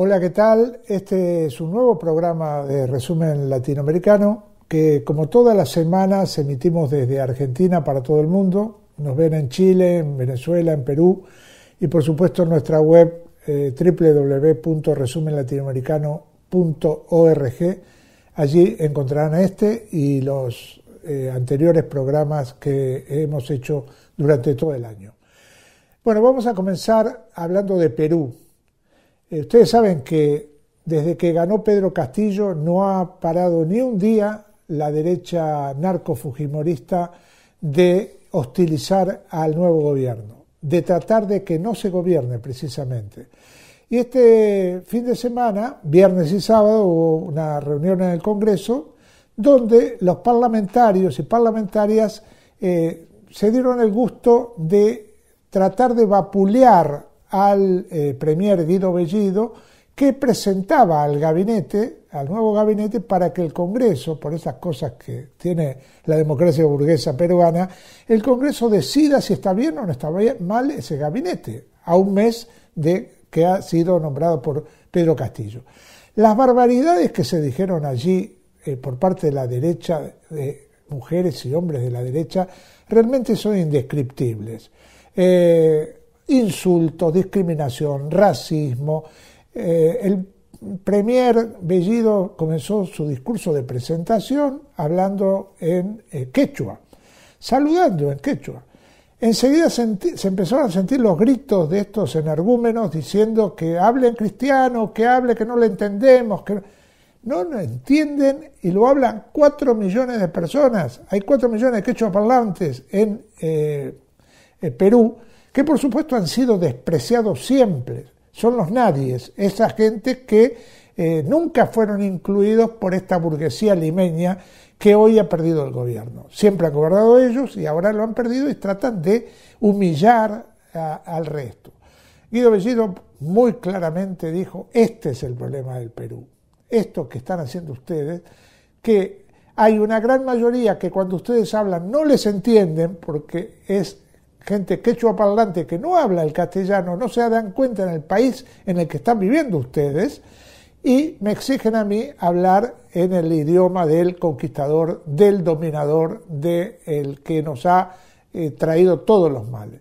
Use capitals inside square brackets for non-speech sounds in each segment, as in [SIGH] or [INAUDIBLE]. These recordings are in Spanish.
Hola, ¿qué tal? Este es un nuevo programa de resumen latinoamericano que como todas las semanas emitimos desde Argentina para todo el mundo. Nos ven en Chile, en Venezuela, en Perú y por supuesto en nuestra web eh, www.resumenlatinoamericano.org. Allí encontrarán este y los eh, anteriores programas que hemos hecho durante todo el año. Bueno, vamos a comenzar hablando de Perú eh, ustedes saben que desde que ganó Pedro Castillo no ha parado ni un día la derecha narco-fujimorista de hostilizar al nuevo gobierno, de tratar de que no se gobierne precisamente. Y este fin de semana, viernes y sábado, hubo una reunión en el Congreso donde los parlamentarios y parlamentarias eh, se dieron el gusto de tratar de vapulear al eh, premier Guido Bellido, que presentaba al gabinete, al nuevo gabinete, para que el Congreso, por esas cosas que tiene la democracia burguesa peruana, el Congreso decida si está bien o no está bien, mal ese gabinete, a un mes de que ha sido nombrado por Pedro Castillo. Las barbaridades que se dijeron allí eh, por parte de la derecha, de mujeres y hombres de la derecha, realmente son indescriptibles. Eh, insultos, discriminación, racismo. Eh, el Premier Bellido comenzó su discurso de presentación hablando en eh, quechua, saludando en quechua. Enseguida se empezaron a sentir los gritos de estos energúmenos diciendo que hablen cristiano, que hable, que no le entendemos, que no lo entienden y lo hablan cuatro millones de personas. Hay cuatro millones de quechua parlantes en eh, Perú que por supuesto han sido despreciados siempre. Son los nadies, esa gente que eh, nunca fueron incluidos por esta burguesía limeña que hoy ha perdido el gobierno. Siempre han gobernado ellos y ahora lo han perdido y tratan de humillar al resto. Guido Bellido muy claramente dijo, este es el problema del Perú, esto que están haciendo ustedes, que hay una gran mayoría que cuando ustedes hablan no les entienden porque es gente quechua parlante que no habla el castellano, no se dan cuenta en el país en el que están viviendo ustedes, y me exigen a mí hablar en el idioma del conquistador, del dominador, del el que nos ha eh, traído todos los males.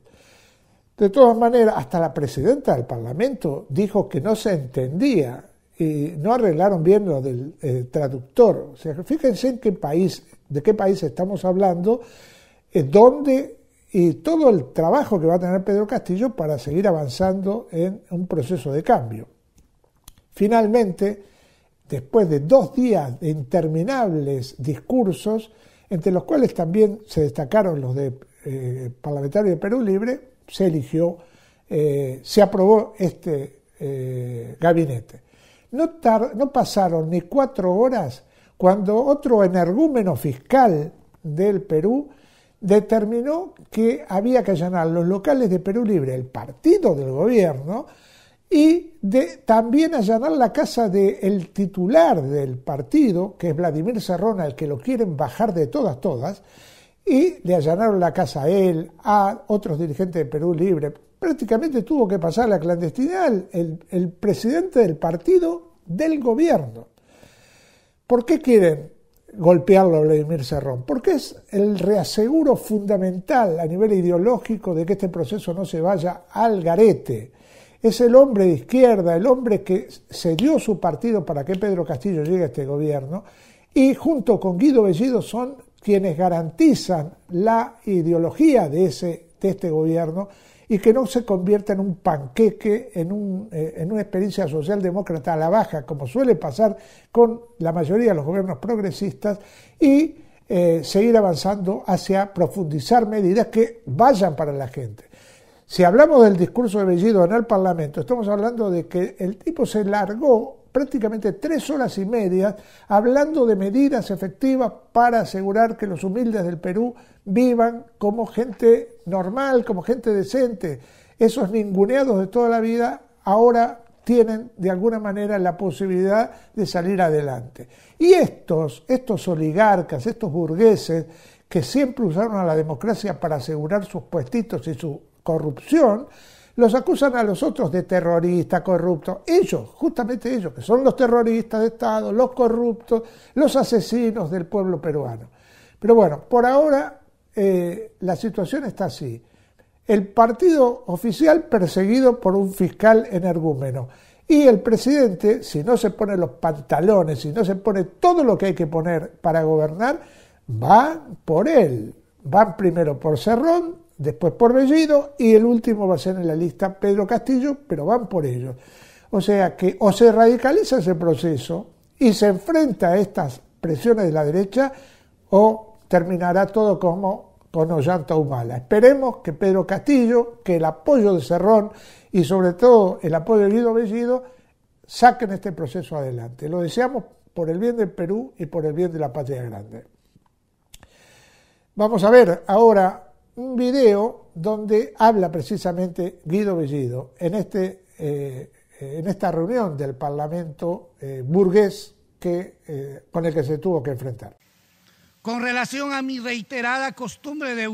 De todas maneras, hasta la presidenta del Parlamento dijo que no se entendía y no arreglaron bien lo del eh, traductor. O fíjense en qué país, de qué país estamos hablando, eh, donde y todo el trabajo que va a tener Pedro Castillo para seguir avanzando en un proceso de cambio. Finalmente, después de dos días de interminables discursos, entre los cuales también se destacaron los de eh, parlamentario parlamentarios de Perú Libre, se eligió, eh, se aprobó este eh, gabinete. no pasaron ni cuatro horas cuando otro energúmeno fiscal del Perú determinó que había que allanar los locales de Perú Libre, el partido del gobierno, y también allanar la casa del titular del partido, que es Vladimir Serrona, el que lo quieren bajar de todas, todas, y le allanaron la casa a él, a otros dirigentes de Perú Libre. Prácticamente tuvo que pasar la clandestinidad el, el presidente del partido del gobierno. ¿Por qué quieren golpearlo a Vladimir Serrón, porque es el reaseguro fundamental a nivel ideológico de que este proceso no se vaya al garete. Es el hombre de izquierda, el hombre que cedió su partido para que Pedro Castillo llegue a este gobierno, y junto con Guido Bellido son quienes garantizan la ideología de, ese, de este gobierno y que no se convierta en un panqueque, en, un, eh, una experiencia socialdemócrata a la baja, como suele pasar con la mayoría de los gobiernos progresistas, y eh, seguir avanzando hacia profundizar medidas que vayan para la gente. Si hablamos del discurso de Bellido en el Parlamento, estamos hablando de que el tipo se largó prácticamente tres horas y media hablando de medidas efectivas para asegurar que los humildes del Perú vivan como gente normal, como gente decente. Esos ninguneados de toda la vida ahora tienen de alguna manera la posibilidad de salir adelante. Y estos, estos oligarcas, estos burgueses que siempre usaron a la democracia para asegurar sus puestitos y su corrupción, los acusan a los otros de terroristas, corruptos. Ellos, justamente ellos, que son los terroristas de Estado, los corruptos, los asesinos del pueblo peruano. Pero bueno, por ahora eh, la situación está así. El partido oficial perseguido por un fiscal energúmeno. Y el presidente, si no se pone los pantalones, si no se pone todo lo que hay que poner para gobernar, va por él. Van primero por Cerrón, después por Bellido y el último va a ser en la lista Pedro Castillo, pero van por ellos. O sea que o se radicaliza ese proceso y se enfrenta a estas presiones de la derecha o terminará todo como con Ollanta Humala. Esperemos que Pedro Castillo, que el apoyo de Cerrón y sobre todo el apoyo de Guido Bellido saquen este proceso adelante. Lo deseamos por el bien del Perú y por el bien de la patria grande. Vamos a ver ahora un video donde habla precisamente Guido Bellido en, este, eh, eh, en esta reunión del Parlamento eh, burgués que, con el que se tuvo que enfrentar. Con relación a mi reiterada costumbre de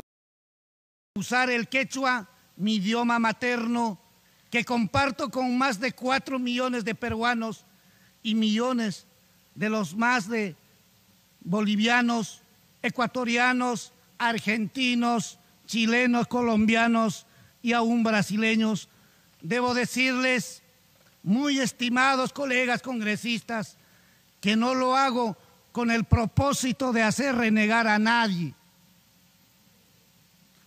usar el quechua, mi idioma materno, que comparto con más de cuatro millones de peruanos y millones de los más de bolivianos, ecuatorianos, argentinos, chilenos, colombianos y aún brasileños, debo decirles, muy estimados colegas congresistas, que no lo hago con el propósito de hacer renegar a nadie,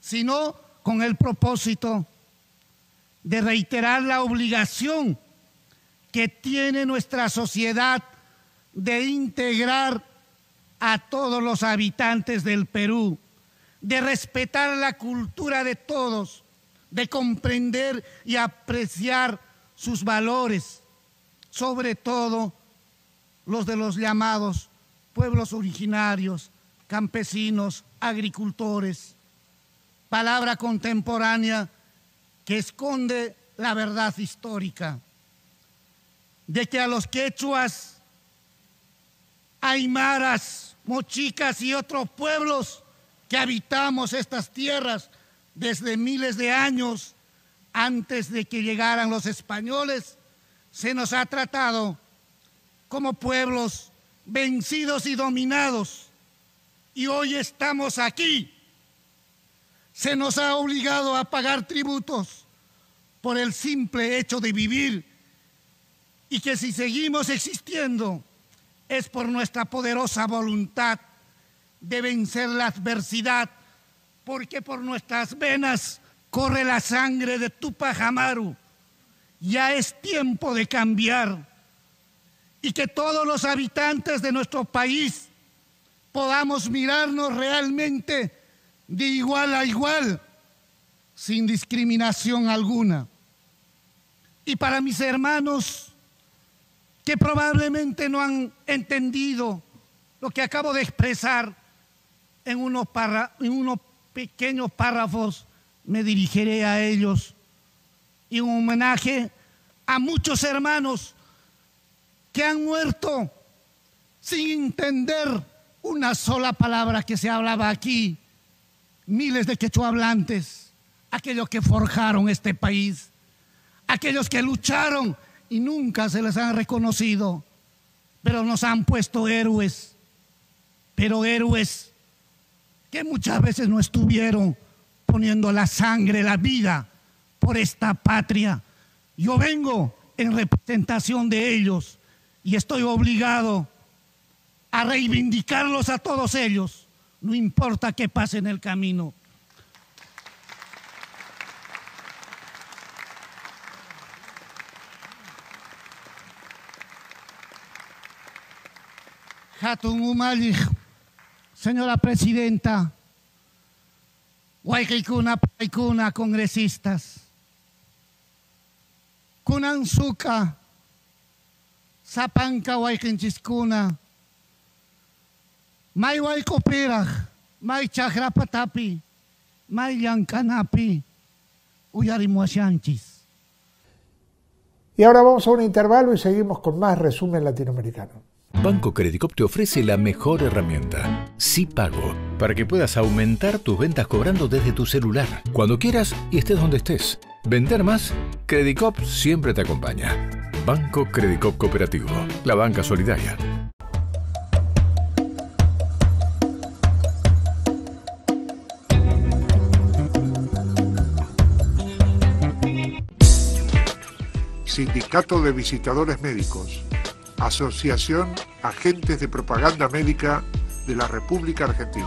sino con el propósito de reiterar la obligación que tiene nuestra sociedad de integrar a todos los habitantes del Perú de respetar la cultura de todos, de comprender y apreciar sus valores, sobre todo los de los llamados pueblos originarios, campesinos, agricultores, palabra contemporánea que esconde la verdad histórica de que a los quechuas, aymaras, mochicas y otros pueblos que habitamos estas tierras desde miles de años antes de que llegaran los españoles, se nos ha tratado como pueblos vencidos y dominados. Y hoy estamos aquí. Se nos ha obligado a pagar tributos por el simple hecho de vivir y que si seguimos existiendo es por nuestra poderosa voluntad de vencer la adversidad, porque por nuestras venas corre la sangre de Tupac Amaru. Ya es tiempo de cambiar y que todos los habitantes de nuestro país podamos mirarnos realmente de igual a igual, sin discriminación alguna. Y para mis hermanos que probablemente no han entendido lo que acabo de expresar, en unos, pequeños párrafos me dirigiré a ellos y un homenaje a muchos hermanos que han muerto sin entender una sola palabra que se hablaba aquí. Miles de quechua aquellos que forjaron este país, aquellos que lucharon y nunca se les han reconocido, pero nos han puesto héroes, pero héroes muchas veces no estuvieron poniendo la sangre, la vida por esta patria. Yo vengo en representación de ellos y estoy obligado a reivindicarlos a todos ellos, no importa qué pase en el camino señora presidenta, Guayquicuna, waikuna congresistas, Kunanzuka, Zapanca, Guayquinchiscuna, May Guaycopiraj, May Chagrapatapi, May Yancanapi, Uyarimuashanchis. Y ahora vamos a un intervalo y seguimos con más resumen latinoamericano. Banco Credicop te ofrece la mejor herramienta, Si Pago, para que puedas aumentar tus ventas cobrando desde tu celular, cuando quieras y estés donde estés. Vender más, Credicop siempre te acompaña. Banco Credicop Cooperativo, la banca solidaria. Sindicato de Visitadores Médicos Asociación Agentes de Propaganda Médica de la República Argentina.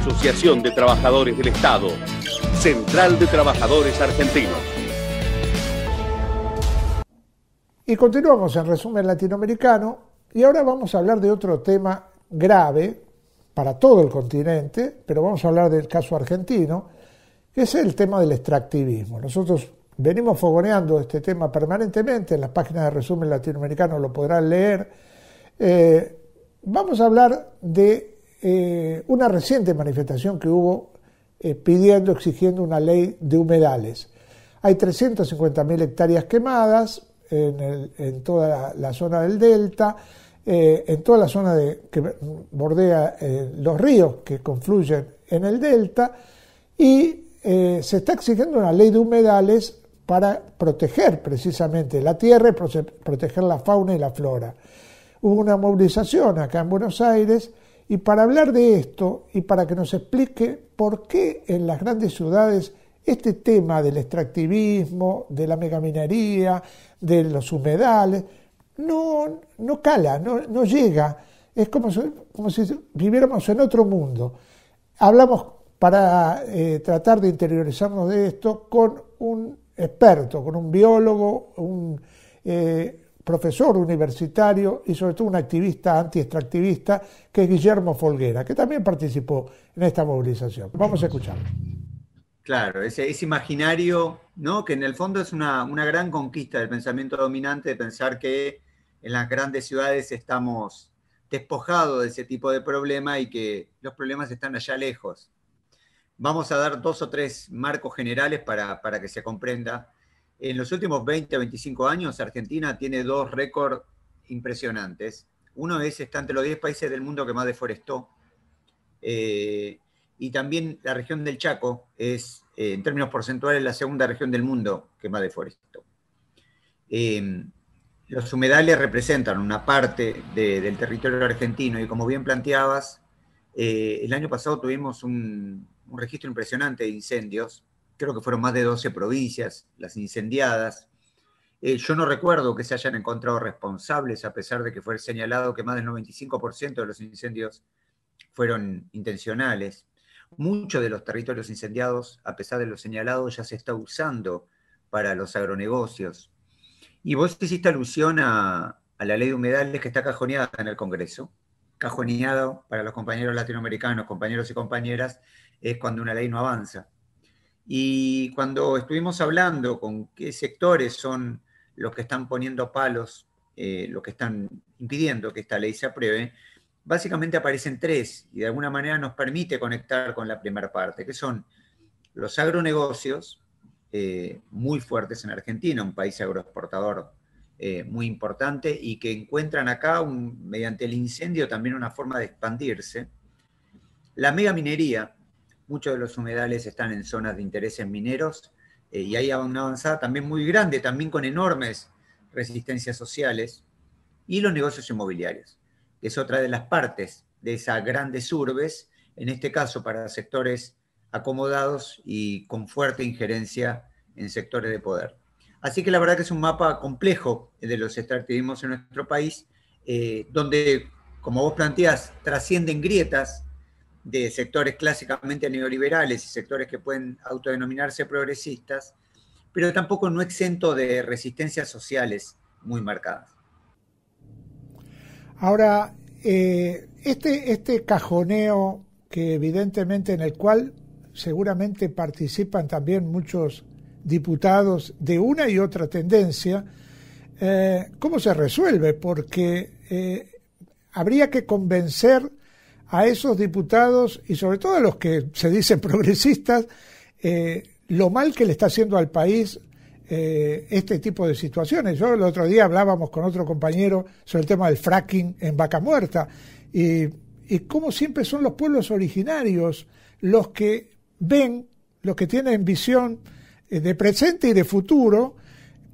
Asociación de Trabajadores del Estado, Central de Trabajadores Argentinos. Y continuamos en resumen latinoamericano y ahora vamos a hablar de otro tema grave para todo el continente, pero vamos a hablar del caso argentino, que es el tema del extractivismo. Nosotros venimos fogoneando este tema permanentemente, en las páginas de resumen latinoamericano lo podrán leer. Eh, vamos a hablar de eh, una reciente manifestación que hubo eh, pidiendo, exigiendo una ley de humedales. Hay 350.000 hectáreas quemadas en, toda la zona del delta eh, en toda la zona que bordea eh, los ríos que confluyen en el delta y eh, se está exigiendo una ley de humedales para proteger precisamente la tierra y proteger la fauna y la flora. Hubo una movilización acá en Buenos Aires y para hablar de esto y para que nos explique por qué en las grandes ciudades este tema del extractivismo, de la megaminería, de los humedales, no, no cala, no, llega. Es como si, como viviéramos en otro mundo. Hablamos para eh, tratar de interiorizarnos de esto con un experto, con un biólogo, un eh, profesor universitario y sobre todo un activista anti-extractivista, que es Guillermo Folguera, que también participó en esta movilización. Vamos a escucharlo. Claro, ese, imaginario, ¿no? que en el fondo es una, una gran conquista del pensamiento dominante, de pensar que en las grandes ciudades estamos despojados de ese tipo de problema y que los problemas están allá lejos. Vamos a dar dos o tres marcos generales para, para que se comprenda. En los últimos 20 a 25 años, Argentina tiene dos récords impresionantes. Uno es está entre los 10 países del mundo que más deforestó. Eh, y también la región del Chaco es, eh, en términos porcentuales, la segunda región del mundo que más deforestó. Eh, los humedales representan una parte del territorio argentino y como bien planteabas, eh, el año pasado tuvimos un, registro impresionante de incendios, creo que fueron más de 12 provincias las incendiadas. Eh, yo no recuerdo que se hayan encontrado responsables, a pesar de que fue señalado que más del 95% de los incendios fueron intencionales. Muchos de los territorios incendiados, a pesar de lo señalado, ya se está usando para los agronegocios. Y vos hiciste alusión a, la ley de humedales que está cajoneada en el Congreso. Cajoneado para los compañeros latinoamericanos, compañeros y compañeras, es cuando una ley no avanza. Y cuando estuvimos hablando con qué sectores son los que están poniendo palos, eh, los que están impidiendo que esta ley se apruebe, básicamente aparecen tres y de alguna manera nos permite conectar con la primera parte, que son los agronegocios, eh, muy fuertes en Argentina, un país agroexportador eh, muy importante y que encuentran acá, mediante el incendio, también una forma de expandirse. La megaminería, muchos de los humedales están en zonas de intereses mineros eh, y hay una avanzada también muy grande, también con enormes resistencias sociales, y los negocios inmobiliarios, que es otra de las partes de esas grandes urbes, en este caso para sectores acomodados y con fuerte injerencia en sectores de poder. Así que la verdad que es un mapa complejo de los extractivismos en nuestro país, eh, donde, como vos planteas, trascienden grietas de sectores clásicamente neoliberales y sectores que pueden autodenominarse progresistas, pero tampoco no exento de resistencias sociales muy marcadas. Ahora, eh, este, este cajoneo que evidentemente en el cual seguramente participan también muchos diputados de una y otra tendencia, eh, ¿cómo se resuelve? Porque eh, habría que convencer a esos diputados y sobre todo a los que se dicen [LAUGHS] progresistas eh, lo mal que le está haciendo al país este tipo de situaciones. Yo el otro día hablábamos con otro compañero sobre el tema del fracking en Vaca Muerta y, y cómo siempre son los pueblos originarios los que ven, lo que tienen visión eh, de presente y de futuro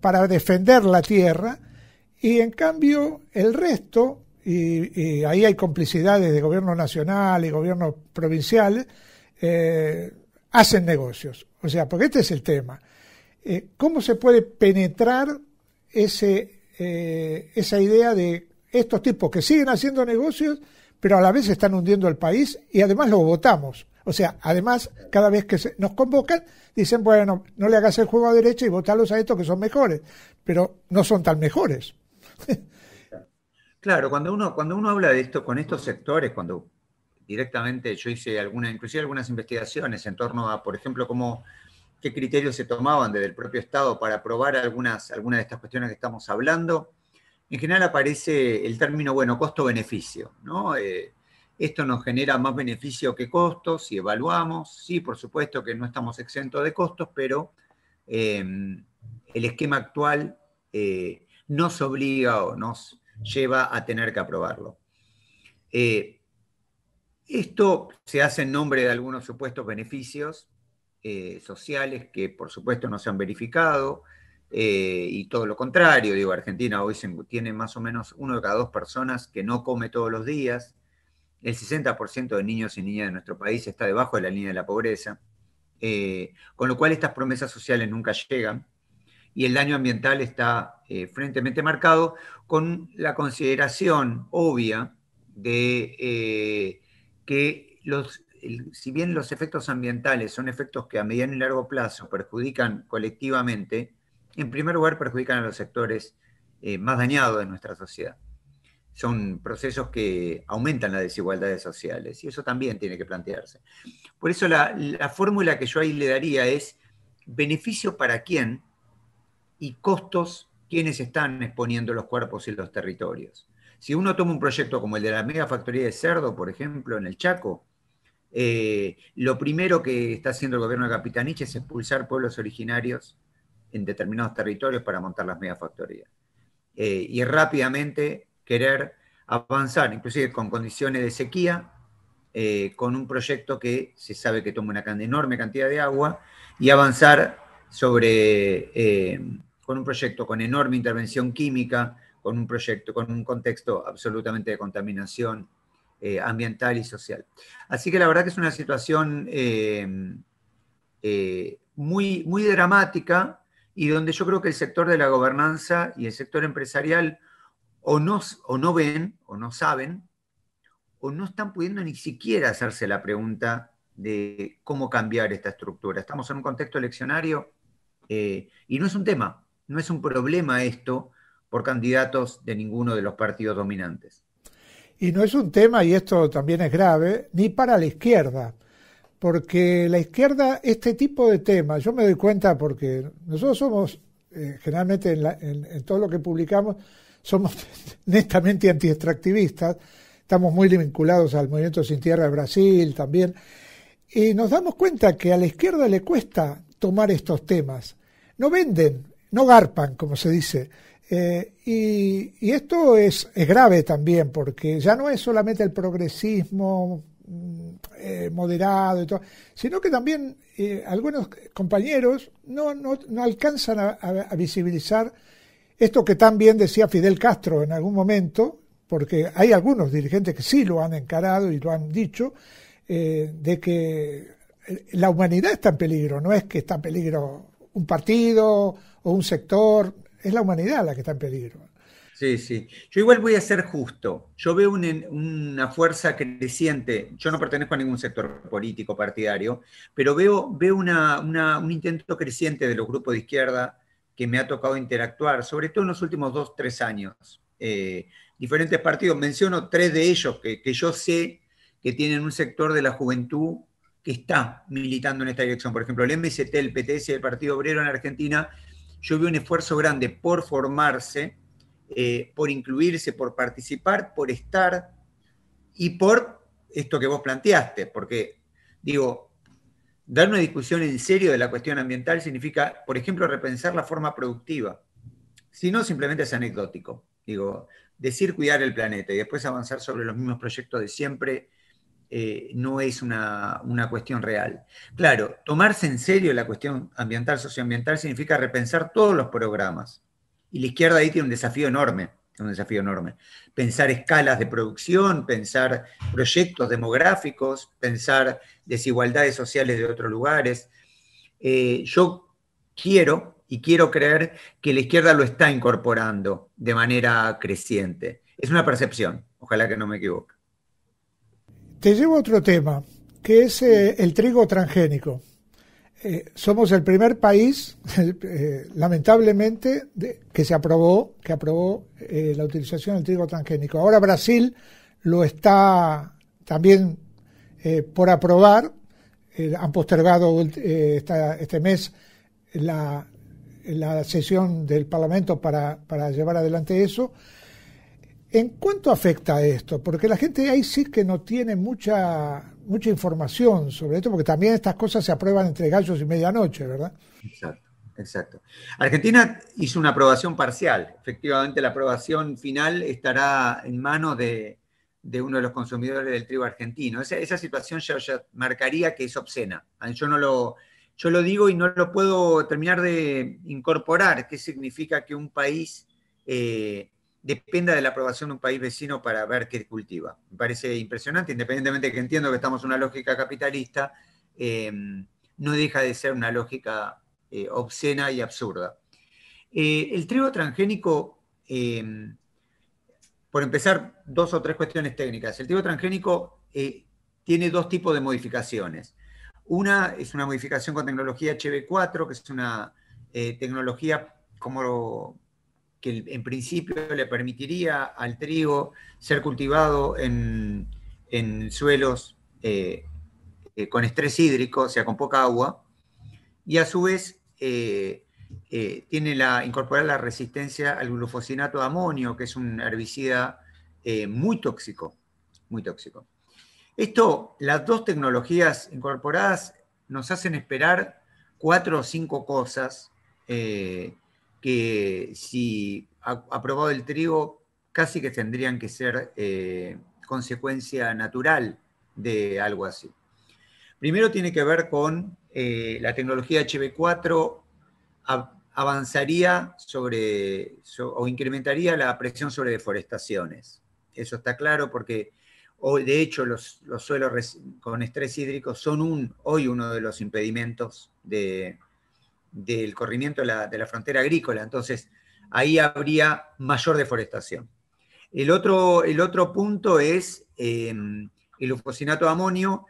para defender la tierra, y en cambio el resto, y, ahí hay complicidades de gobierno nacional y gobierno provincial, eh, hacen negocios. O sea, porque este es el tema. Eh, ¿Cómo se puede penetrar ese, esa idea de estos tipos que siguen haciendo negocios, pero a la vez están hundiendo el país y además lo votamos? O sea, además, cada vez que nos convocan, dicen, bueno, no le hagas el juego a derecha y votarlos a estos que son mejores, pero no son tan mejores. Claro, cuando uno, cuando uno habla de esto con estos sectores, cuando directamente yo hice alguna, inclusive algunas investigaciones en torno a, por ejemplo, cómo qué criterios se tomaban desde el propio Estado para aprobar algunas, de estas cuestiones que estamos hablando, en general aparece el término, bueno, costo-beneficio, ¿no? Eh, esto nos genera más beneficio que costos si evaluamos. Sí, por supuesto que no estamos exentos de costos, pero em, el esquema actual eh, nos obliga o nos lleva a tener que aprobarlo. Eh, esto se hace en nombre de algunos supuestos beneficios eh, sociales que por supuesto no se han verificado y todo lo contrario. Digo, Argentina hoy tiene más o menos uno de cada dos personas que no come todos los días el 60% de niños y niñas de nuestro país está debajo de la línea de la pobreza, eh, con lo cual estas promesas sociales nunca llegan y el daño ambiental está eh, marcado con la consideración obvia de eh, que los, si bien los efectos ambientales son efectos que a mediano y largo plazo perjudican colectivamente, en primer lugar perjudican a los sectores eh, más dañados de nuestra sociedad son procesos que aumentan las desigualdades sociales y eso también tiene que plantearse. Por eso la, fórmula que yo ahí le daría es beneficio para quién y costos quienes están exponiendo los cuerpos y los territorios. Si uno toma un proyecto como el de la mega factoría de cerdo, por ejemplo, en el Chaco, eh, lo primero que está haciendo el gobierno de Capitanich es expulsar pueblos originarios en determinados territorios para montar las megafactorías. Eh, y rápidamente querer avanzar, inclusive con condiciones de sequía, eh, con un proyecto que se sabe que toma una enorme cantidad de agua, y avanzar sobre, eh, con un proyecto con enorme intervención química, con un proyecto, con un contexto absolutamente de contaminación eh, ambiental y social. Así que la verdad que es una situación muy, muy dramática y donde yo creo que el sector de la gobernanza y el sector empresarial o no, o no ven, o no saben, o no están pudiendo ni siquiera hacerse la pregunta de cómo cambiar esta estructura. Estamos en un contexto eleccionario eh, y no es un tema, no es un problema esto por candidatos de ninguno de los partidos dominantes. Y no es un tema, y esto también es grave, ni para la izquierda, porque la izquierda, este tipo de temas, yo me doy cuenta porque nosotros somos, eh, generalmente en todo lo que publicamos, somos [LAUGHS] netamente anti-extractivistas, estamos muy vinculados al movimiento Sin Tierra de Brasil también, y nos damos cuenta que a la izquierda le cuesta tomar estos temas. No venden, no garpan, como se dice. Eh, y, esto es, es, grave también, porque ya no es solamente el progresismo mm, eh, moderado y todo, sino que también eh, algunos compañeros no, no, alcanzan a visibilizar esto que tan bien decía Fidel Castro en algún momento, porque hay algunos dirigentes que sí lo han encarado y lo han dicho, eh, de que eh, la humanidad está en peligro, no es que está en peligro un partido o un sector, es la humanidad la que está en peligro. Sí, sí. Yo igual voy a ser justo. Yo veo una fuerza creciente. Yo no pertenezco a ningún sector político partidario, pero veo, veo un intento creciente de los grupos de izquierda, que me ha tocado interactuar, sobre todo en los últimos dos, tres años. Eh, diferentes partidos, menciono tres de ellos que, yo sé que tienen un sector de la juventud que está militando en esta dirección. Por ejemplo, el MST, el PTS, el Partido Obrero en Argentina, yo vi un esfuerzo grande por formarse, eh, por incluirse, por participar, por estar y por esto que vos planteaste, porque digo, Dar una discusión en serio de la cuestión ambiental significa, por ejemplo, repensar la forma productiva. Si no, simplemente es anecdótico. Digo, decir cuidar el planeta y después avanzar sobre los mismos proyectos de siempre eh, no es una, una, cuestión real. Claro, tomarse en serio la cuestión ambiental, socioambiental, significa repensar todos los programas. Y la izquierda ahí tiene un desafío enorme un desafío enorme. Pensar escalas de producción, pensar proyectos demográficos, pensar desigualdades sociales de otros lugares. Eh, yo quiero y quiero creer que la izquierda lo está incorporando de manera creciente. Es una percepción, ojalá que no me equivoque. Te llevo a otro tema, que es eh, el trigo transgénico. Eh, somos el primer país, [LAUGHS] eh, lamentablemente, que se aprobó, que aprobó eh, la utilización del trigo transgénico. Ahora Brasil lo está también por aprobar. han postergado este mes la, sesión del Parlamento para, para llevar adelante eso. ¿En cuánto afecta esto? Porque la gente ahí sí que no tiene mucha mucha información sobre esto, porque también estas cosas se aprueban entre gallos y medianoche, ¿verdad? Exacto, exacto. Argentina hizo una aprobación parcial. Efectivamente, la aprobación final estará en manos de, uno de los consumidores del trigo argentino. Esa, situación ya, marcaría que es obscena. Ah, yo no lo, yo lo digo y no lo puedo terminar de incorporar, qué significa que un país eh, dependa de la aprobación de un país vecino para ver qué cultiva. Me parece impresionante, independientemente de que entiendo que estamos en una lógica capitalista, em, no deja de ser una lógica eh, obscena y absurda. Eh, el trigo transgénico, em, por empezar, dos o tres cuestiones técnicas. El trigo transgénico eh, tiene dos tipos de modificaciones. Una es una modificación con tecnología HB4, que es una tecnología como que en principio le permitiría al trigo ser cultivado en, suelos eh, eh, con estrés hídrico, o sea, con poca agua, y a su vez eh, tiene la, incorporar la resistencia al glufosinato de amonio, que es un herbicida muy tóxico, muy tóxico. Esto, las dos tecnologías incorporadas nos hacen esperar cuatro o cinco cosas que si aprobado el trigo, casi que tendrían que ser eh, consecuencia natural de algo así. Primero tiene que ver con eh, la tecnología HB4 avanzaría sobre o incrementaría la presión sobre deforestaciones. Eso está claro porque de hecho, los, suelos con estrés hídrico son hoy uno de los impedimentos de, del corrimiento de la, frontera agrícola. Entonces, ahí habría mayor deforestación. El otro, el otro punto es em, el ufosinato de amonio,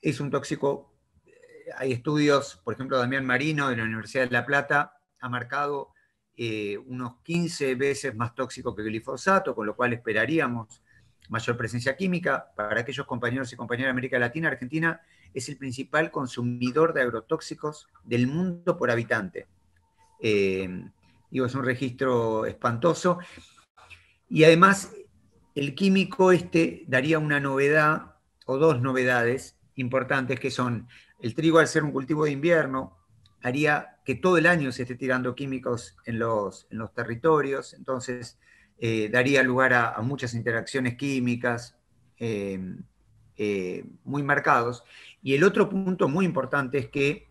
es un tóxico, eh, hay estudios, por ejemplo, Damián Marino de la Universidad de La Plata ha marcado eh, unos 15 veces más tóxico que el glifosato, con lo cual esperaríamos mayor presencia química. Para aquellos compañeros y compañeras de América Latina, Argentina es el principal consumidor de agrotóxicos del mundo por habitante. Eh, es un registro espantoso. Y además, el químico este daría una novedad o dos novedades importantes que son el trigo al ser un cultivo de invierno, haría que todo el año se esté tirando químicos en los, en los territorios, entonces eh, daría lugar a, muchas interacciones químicas eh, eh, muy marcados. Y el otro punto muy importante es que,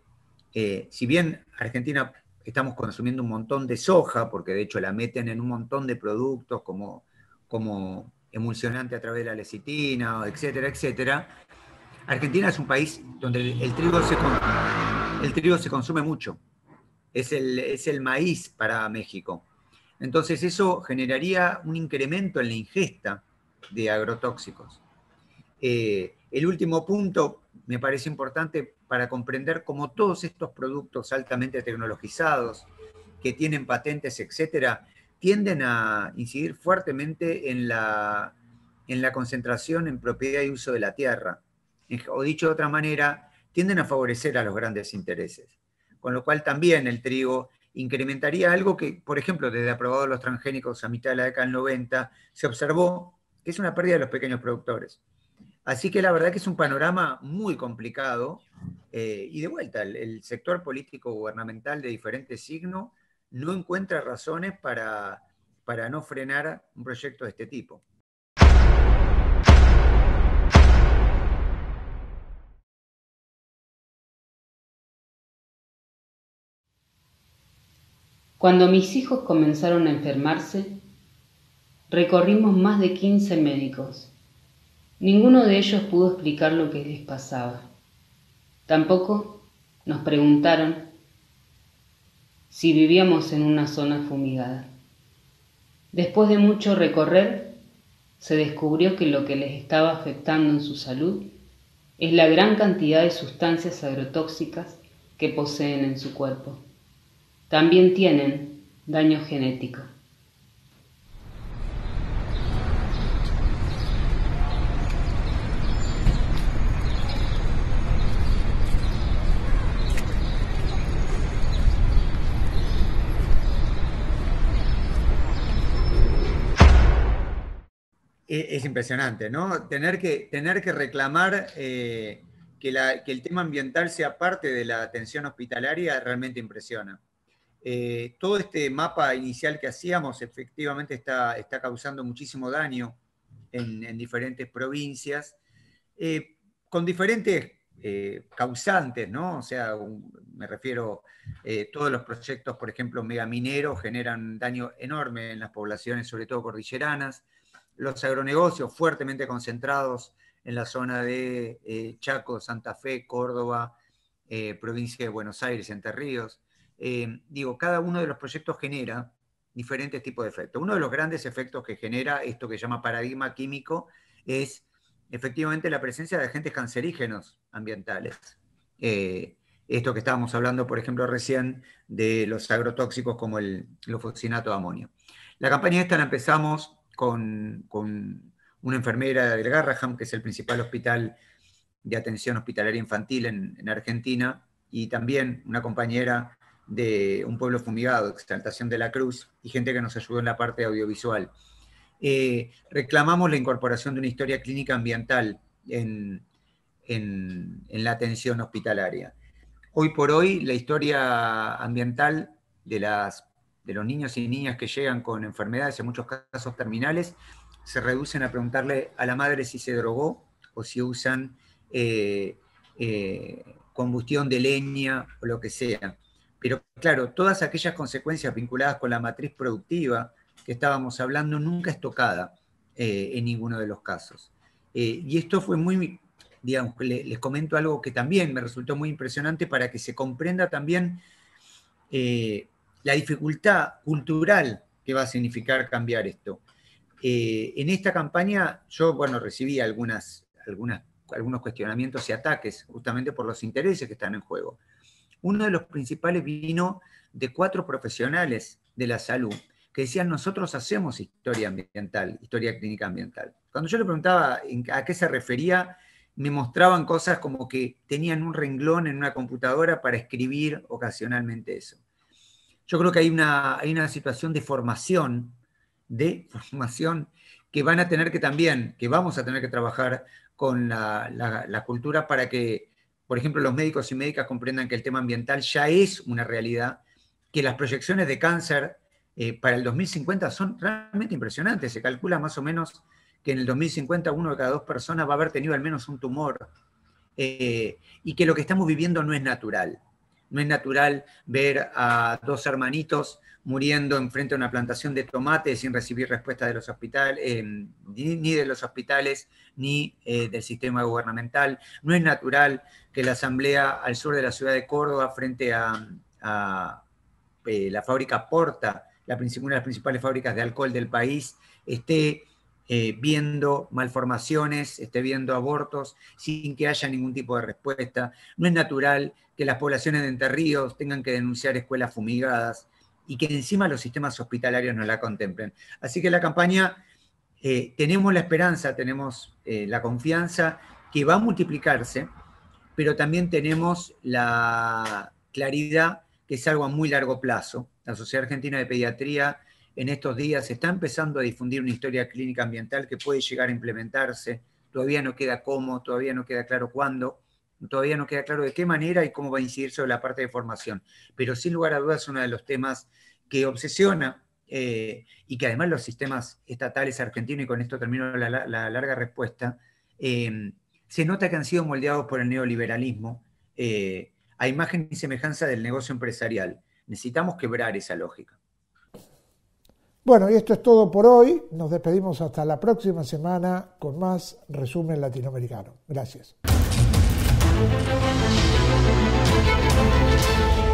si bien Argentina estamos consumiendo un montón de soja, porque de hecho la meten en un montón de productos como, como emulsionante a través de la lecitina, etcétera, etcétera, Argentina es un país donde el, trigo, se, el trigo se consume mucho. es el maíz para México. Entonces eso generaría un incremento en la ingesta de agrotóxicos. Eh, el último punto me parece importante para comprender cómo todos estos productos altamente tecnologizados, que tienen patentes, etcétera, tienden a incidir fuertemente en la, en la concentración en propiedad y uso de la tierra. O dicho de otra manera, tienden a favorecer a los grandes intereses. Con lo cual también el trigo incrementaría algo que, por ejemplo, desde aprobados los transgénicos a mitad de la década del 90, se observó que es una pérdida de los pequeños productores. Así que la verdad que es un panorama muy complicado eh, y de vuelta, el, sector político gubernamental de diferente signo no encuentra razones para no frenar un proyecto de este tipo. Cuando mis hijos comenzaron a enfermarse, recorrimos más de 15 médicos. Ninguno de ellos pudo explicar lo que les pasaba. Tampoco nos preguntaron si vivíamos en una zona fumigada. Después de mucho recorrer, se descubrió que lo que les estaba afectando en su salud es la gran cantidad de sustancias agrotóxicas que poseen en su cuerpo también tienen daño genético. es impresionante, ¿no? Tener que, tener que reclamar eh, que, que, el tema ambiental sea parte de la atención hospitalaria realmente impresiona. Eh, todo este mapa inicial que hacíamos efectivamente está, está causando muchísimo daño en, diferentes provincias, eh, con diferentes eh, causantes, ¿no? O sea, me refiero, todos los proyectos, por ejemplo, megamineros generan daño enorme en las poblaciones, sobre todo cordilleranas, los agronegocios fuertemente concentrados en la zona de Chaco, Santa Fe, Córdoba, provincia de Buenos Aires, Entre Ríos. Eh, digo, cada uno de los proyectos genera diferentes tipos de efectos. Uno de los grandes efectos que genera esto que llama paradigma químico es efectivamente la presencia de agentes cancerígenos ambientales. Eh, esto que estábamos hablando, por ejemplo, recién de los agrotóxicos como el glufosinato de amonio. La campaña esta la empezamos con, una enfermera del Garraham, que es el principal hospital de atención hospitalaria infantil en Argentina, y también una compañera de Un pueblo fumigado, Exaltación de la Cruz, y gente que nos ayudó en la parte audiovisual. Eh, reclamamos la incorporación de una historia clínica ambiental en, la atención hospitalaria. Hoy por hoy, la historia ambiental de, las, de los niños y niñas que llegan con enfermedades, en muchos casos terminales, se reducen a preguntarle a la madre si se drogó o si usan eh, eh, combustión de leña o lo que sea. Pero claro, todas aquellas consecuencias vinculadas con la matriz productiva que estábamos hablando nunca es tocada eh, en ninguno de los casos. Eh, y esto fue muy, digamos, les, comento algo que también me resultó muy impresionante para que se comprenda también eh, la dificultad cultural que va a significar cambiar esto. en esta campaña yo, bueno, recibí algunas, algunos cuestionamientos y ataques justamente por los intereses que están en juego uno de los principales vino de cuatro profesionales de la salud que decían, nosotros hacemos historia ambiental, historia clínica ambiental. Cuando yo le preguntaba a qué se refería, me mostraban cosas como que tenían un renglón en una computadora para escribir ocasionalmente eso. Yo creo que hay una, hay una situación de formación, de [LAUGHS] formación que van a tener que también, que vamos a tener que trabajar con la, la cultura para que por ejemplo, los médicos y médicas comprendan que el tema ambiental ya es una realidad, que las proyecciones de cáncer eh, para el 2050 son realmente impresionantes. Se calcula más o menos que en el 2050 uno de cada dos personas va a haber tenido al menos un tumor eh, y que lo que estamos viviendo no es natural. No es natural ver a dos hermanitos muriendo enfrente a una plantación de tomates sin recibir respuesta de los hospitales, eh, ni, de los hospitales, ni eh, del sistema gubernamental. No es natural que la asamblea al sur de la ciudad de Córdoba, frente a, eh, la fábrica Porta, la una de las principales fábricas de alcohol del país, esté viendo malformaciones, esté viendo abortos sin que haya ningún tipo de respuesta. No es natural que las poblaciones de Entre Ríos tengan que denunciar escuelas fumigadas y que encima los sistemas hospitalarios no la contemplen. Así que la campaña, eh, tenemos la esperanza, tenemos eh, la confianza que va a multiplicarse, pero también tenemos la claridad que es algo a muy largo plazo. La Sociedad Argentina de Pediatría en estos días está empezando a difundir una historia clínica ambiental que puede llegar a implementarse, todavía no queda cómo, todavía no queda claro cuándo, Todavía no queda claro de qué manera y cómo va a incidir sobre la parte de formación, pero sin lugar a dudas es uno de los temas que obsesiona eh, y que además los sistemas estatales argentinos, y con esto termino la, larga respuesta, eh, se nota que han sido moldeados por el neoliberalismo eh, a imagen y semejanza del negocio empresarial. Necesitamos quebrar esa lógica. Bueno, y esto es todo por hoy. Nos despedimos hasta la próxima semana con más resumen latinoamericano. Gracias. Thank you.